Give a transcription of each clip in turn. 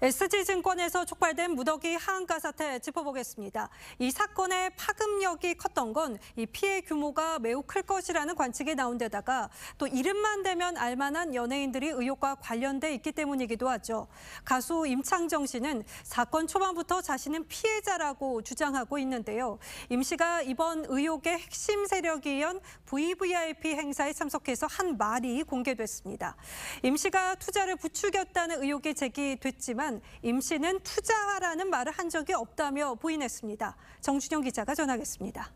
SG증권에서 촉발된 무더기 하한가 사태 짚어보겠습니다. 이 사건의 파급력이 컸던 건 이 피해 규모가 매우 클 것이라는 관측이 나온 데다가 또 이름만 대면 알만한 연예인들이 의혹과 관련돼 있기 때문이기도 하죠. 가수 임창정 씨는 사건 초반부터 자신은 피해자라고 주장하고 있는데요. 임 씨가 이번 의혹의 핵심 세력이연 VVIP 행사에 참석해서 한 말이 공개됐습니다. 임 씨가 투자를 부추겼다는 의혹이 제기됐지만 했지만 임씨는 투자하라는 말을 한 적이 없다며 부인했습니다. 정준영 기자가 전하겠습니다.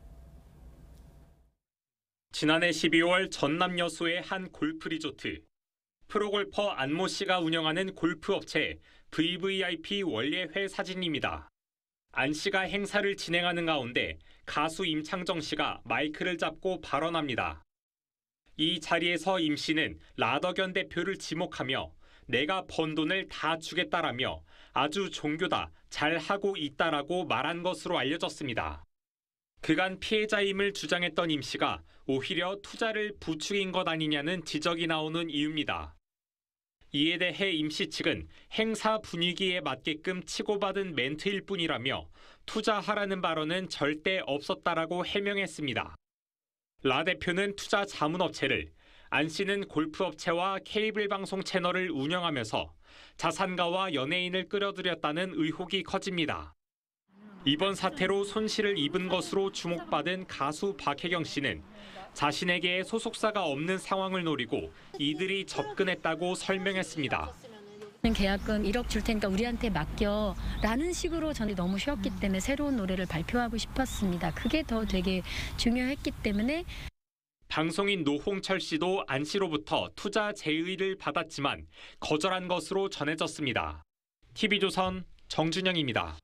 지난해 12월 전남 여수의 한 골프 리조트. 프로골퍼 안 모 씨가 운영하는 골프 업체 VVIP 원예회 사진입니다. 안 씨가 행사를 진행하는 가운데 가수 임창정 씨가 마이크를 잡고 발언합니다. 이 자리에서 임 씨는 라더견 대표를 지목하며 내가 번 돈을 다 주겠다라며 아주 종교다, 잘하고 있다라고 말한 것으로 알려졌습니다. 그간 피해자임을 주장했던 임 씨가 오히려 투자를 부추긴 것 아니냐는 지적이 나오는 이유입니다. 이에 대해 임씨 측은 행사 분위기에 맞게끔 치고받은 멘트일 뿐이라며 투자하라는 발언은 절대 없었다라고 해명했습니다. 라 대표는 투자 자문업체를 안 씨는 골프 업체와 케이블 방송 채널을 운영하면서 자산가와 연예인을 끌어들였다는 의혹이 커집니다. 이번 사태로 손실을 입은 것으로 주목받은 가수 박혜경 씨는 자신에게 소속사가 없는 상황을 노리고 이들이 접근했다고 설명했습니다. 계약금 1억 줄 테니까 우리한테 맡겨라는 식으로 저는 너무 쉬었기 때문에 새로운 노래를 발표하고 싶었습니다. 그게 더 되게 중요했기 때문에 방송인 노홍철 씨도 안 씨로부터 투자 제의를 받았지만 거절한 것으로 전해졌습니다. TV조선 정준영입니다.